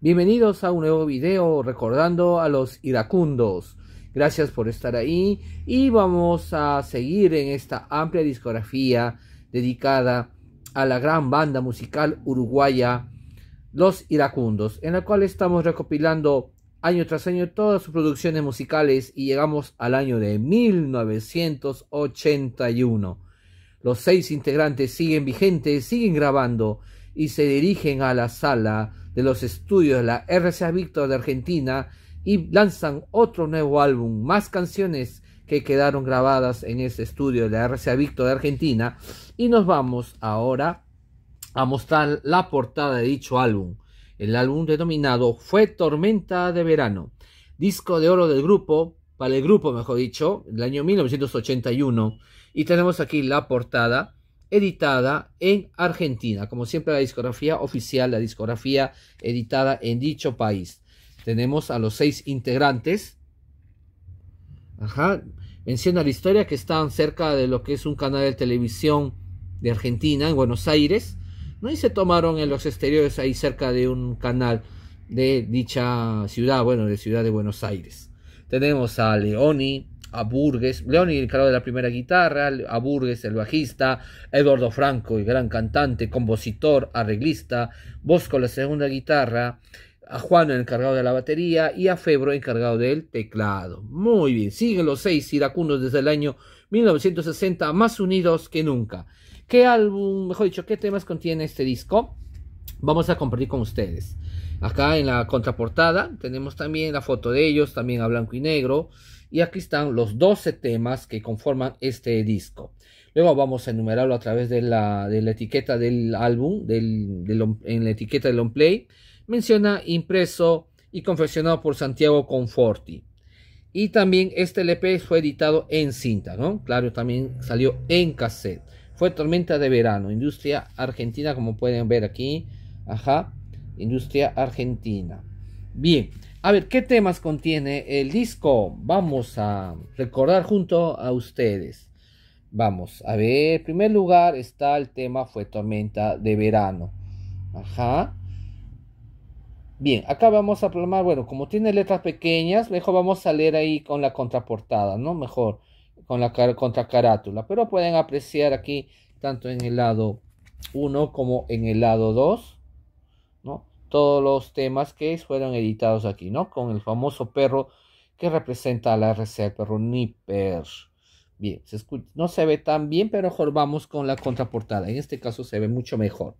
Bienvenidos a un nuevo video recordando a los iracundos. Gracias por estar ahí y vamos a seguir en esta amplia discografía dedicada a la gran banda musical uruguaya Los Iracundos, en la cual estamos recopilando año tras año todas sus producciones musicales y llegamos al año de 1981. Los seis integrantes siguen vigentes, siguen grabando y se dirigen a la sala de los estudios de la RCA Víctor de Argentina y lanzan otro nuevo álbum, más canciones que quedaron grabadas en ese estudio de la RCA Víctor de Argentina. Y nos vamos ahora a mostrar la portada de dicho álbum, el álbum denominado Fue Tormenta de Verano, disco de oro del grupo, para el grupo mejor dicho, del año 1981. Y tenemos aquí la portada editada en Argentina. Como siempre, la discografía oficial, la discografía editada en dicho país. Tenemos a los seis integrantes. Ajá. Menciona la historia que están cerca de lo que es un canal de televisión de Argentina, en Buenos Aires. ¿no? Y se tomaron en los exteriores, ahí cerca de un canal de dicha ciudad, bueno, de ciudad de Buenos Aires. Tenemos a Leoni, a Burgess, y el de la primera guitarra, a Burgess el bajista, Eduardo Franco el gran cantante, compositor, arreglista, Bosco la segunda guitarra, a Juan el encargado de la batería y a Febro encargado del teclado. Muy bien, siguen los seis iracundos desde el año 1960 más unidos que nunca. ¿Qué álbum, mejor dicho, qué temas contiene este disco? Vamos a compartir con ustedes. Acá en la contraportada tenemos también la foto de ellos, también a blanco y negro. Y aquí están los 12 temas que conforman este disco. Luego vamos a enumerarlo a través de la, etiqueta del álbum, en la etiqueta de on play. Menciona impreso y confeccionado por Santiago Conforti. Y también este LP fue editado en cinta, ¿no? Claro, también salió en cassette. Fue Tormenta de Verano, industria argentina, como pueden ver aquí. Ajá, industria argentina. Bien, a ver, ¿qué temas contiene el disco? Vamos a recordar junto a ustedes. Vamos, a ver, en primer lugar está el tema Fue Tormenta de Verano. Ajá. Bien, acá vamos a programar, bueno, como tiene letras pequeñas, mejor vamos a leer ahí con la contraportada, ¿no? Mejor, con la contracarátula. Pero pueden apreciar aquí, tanto en el lado 1 como en el lado 2 todos los temas que fueron editados aquí, ¿no? Con el famoso perro que representa a la RC, perro Nipper. Bien, se escucha, no se ve tan bien, pero mejor vamos con la contraportada. En este caso se ve mucho mejor.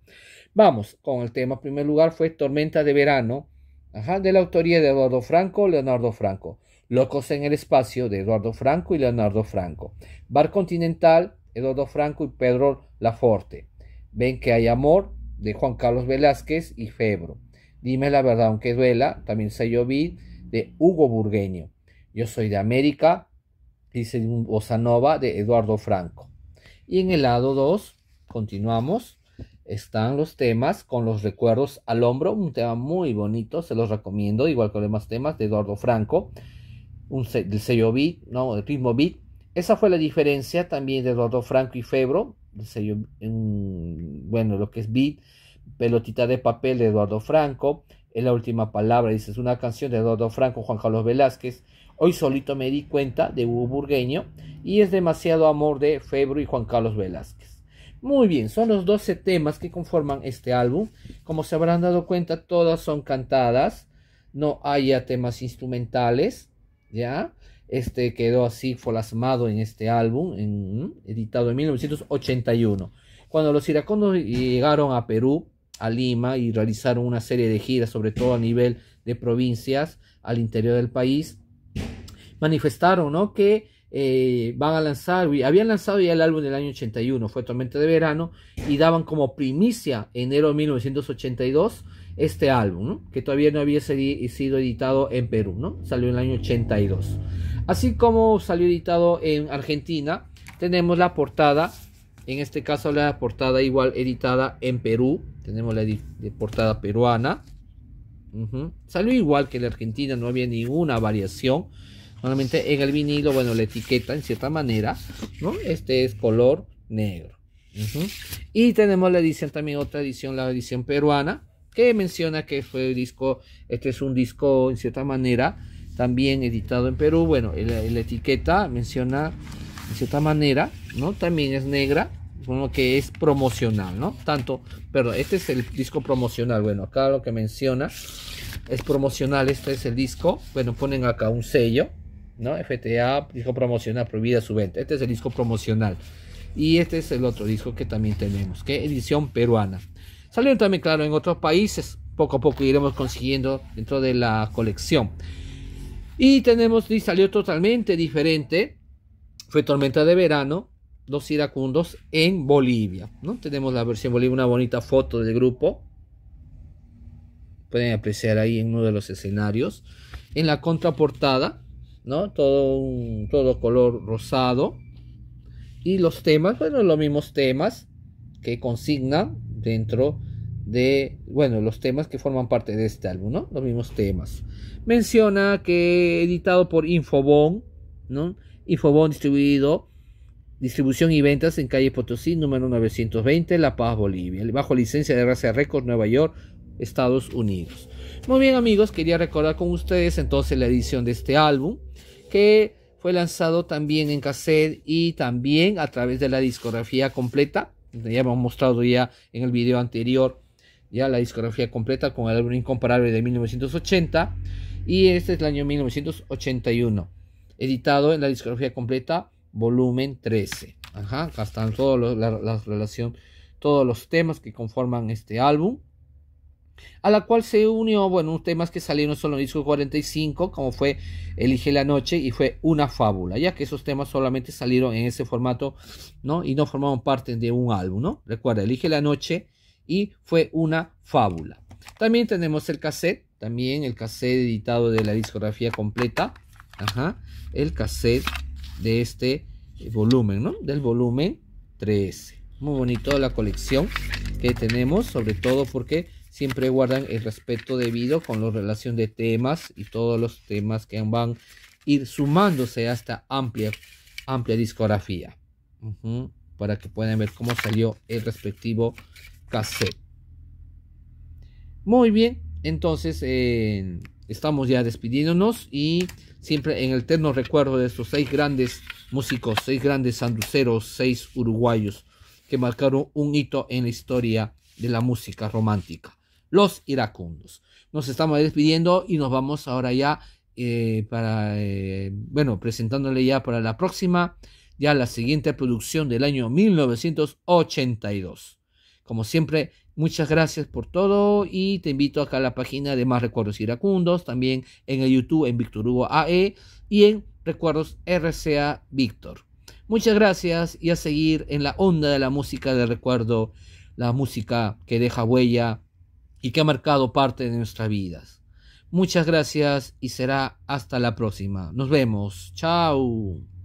Vamos con el tema. primer lugar fue Tormenta de Verano, ajá, de la autoría de Eduardo Franco, Leonardo Franco. Locos en el Espacio, de Eduardo Franco y Leonardo Franco. Bar Continental, Eduardo Franco y Pedro Laforte. Ven que hay amor, de Juan Carlos Velázquez y Febro. Dime la verdad, aunque duela, también sello beat de Hugo Burgueño. Yo soy de América, dice Bosanova de Eduardo Franco. Y en el lado 2, continuamos, están los temas con los recuerdos al hombro, un tema muy bonito, se los recomiendo, igual que los demás temas de Eduardo Franco, un del sello beat, no, el ritmo beat, esa fue la diferencia también de Eduardo Franco y Febro, en, bueno, lo que es beat, pelotita de papel de Eduardo Franco, en la última palabra, dice, es una canción de Eduardo Franco, Juan Carlos Velázquez, hoy solito me di cuenta de Hugo Burgueño, y es demasiado amor de Febro y Juan Carlos Velázquez. Muy bien, son los 12 temas que conforman este álbum. Como se habrán dado cuenta, todas son cantadas, no haya temas instrumentales, ¿ya? Este quedó así folasmado en este álbum, editado en 1981. Cuando los iracondos llegaron a Perú, a Lima, y realizaron una serie de giras, sobre todo a nivel de provincias al interior del país, manifestaron ¿no? que eh, van a lanzar, habían lanzado ya el álbum del año 81, fue Tormenta de Verano, y daban como primicia enero de 1982 este álbum, que todavía no había sido editado en Perú, ¿no? salió en el año 82. Así como salió editado en Argentina, tenemos la portada, en este caso la portada igual editada en Perú, tenemos la portada peruana. Salió igual que la Argentina, no había ninguna variación. Normalmente en el vinilo, bueno, la etiqueta en cierta manera, ¿no? Este es color negro. Y tenemos la edición también, otra edición, la edición peruana, que menciona que fue el disco, este es un disco en cierta manera también editado en Perú. Bueno, la etiqueta menciona de cierta manera, ¿no? También es negra, como que es promocional, ¿no? Tanto, perdón, este es el disco promocional. Bueno, acá lo que menciona es promocional, este es el disco. Bueno, ponen acá un sello, ¿no? FTA, disco promocional, prohibida su venta. Este es el disco promocional. Y este es el otro disco que también tenemos, que edición peruana. Salieron también, claro, en otros países. Poco a poco iremos consiguiendo dentro de la colección. Y tenemos, y salió totalmente diferente, fue tormenta de verano, los iracundos en Bolivia. ¿no? Tenemos la versión Bolivia, una bonita foto del grupo. Pueden apreciar ahí en uno de los escenarios. En la contraportada, ¿no? todo, todo color rosado. Y los temas, bueno, los mismos temas que consignan dentro de, bueno, los temas que forman parte de este álbum, ¿no? Los mismos temas. Menciona que editado por Infobon, ¿no? Infobon distribuido, distribución y ventas en calle Potosí, número 920, La Paz, Bolivia, bajo licencia de Gracia Records, Nueva York, Estados Unidos. Muy bien amigos, quería recordar con ustedes entonces la edición de este álbum, que fue lanzado también en cassette y también a través de la discografía completa, ya hemos mostrado ya en el video anterior ya la discografía completa con el álbum Incomparable de 1980 y este es el año 1981, editado en la discografía completa volumen 13. Ajá, acá están todos la, relación, todos los temas que conforman este álbum. A la cual se unió, bueno, temas que salieron solo en el disco 45, como fue Elige la Noche y fue Una Fábula, ya que esos temas solamente salieron en ese formato, ¿no? Y no formaban parte de un álbum, ¿no? Recuerda, Elige la Noche y fue una fábula. También tenemos el cassette, también el cassette editado de la discografía completa. el cassette de este eh, volumen, ¿no? Del volumen 13. Muy bonito la colección que tenemos, sobre todo porque siempre guardan el respeto debido con la relación de temas y todos los temas que van a ir sumándose a esta amplia, amplia discografía. para que puedan ver cómo salió el respectivo muy bien, entonces eh, estamos ya despidiéndonos y siempre en el terno recuerdo de estos seis grandes músicos, seis grandes sanduceros, seis uruguayos que marcaron un hito en la historia de la música romántica, los iracundos. Nos estamos despidiendo y nos vamos ahora ya eh, para, eh, bueno, presentándole ya para la próxima, ya la siguiente producción del año 1982. Como siempre, muchas gracias por todo y te invito acá a la página de Más Recuerdos Iracundos, también en el YouTube en Víctor Hugo AE y en Recuerdos RCA Víctor. Muchas gracias y a seguir en la onda de la música de recuerdo, la música que deja huella y que ha marcado parte de nuestras vidas. Muchas gracias y será hasta la próxima. Nos vemos. Chao.